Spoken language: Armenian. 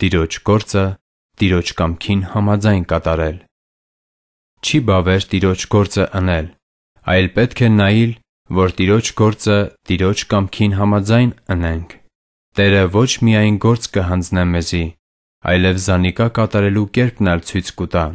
Տիրոջ գործը Տիրոջ կամքին համաձայն կատարել։ Չի բավեր Տիրոջ գործը ընել, այլ պետք է նայել, որ Տիրոջ գործը Տիրոջ կամքին համաձայն ընենք։ Տերը ոչ միայն գործ կհանձնե մեզի, այլև զանիկա կատարելու կերպն էլ ցույց կտա։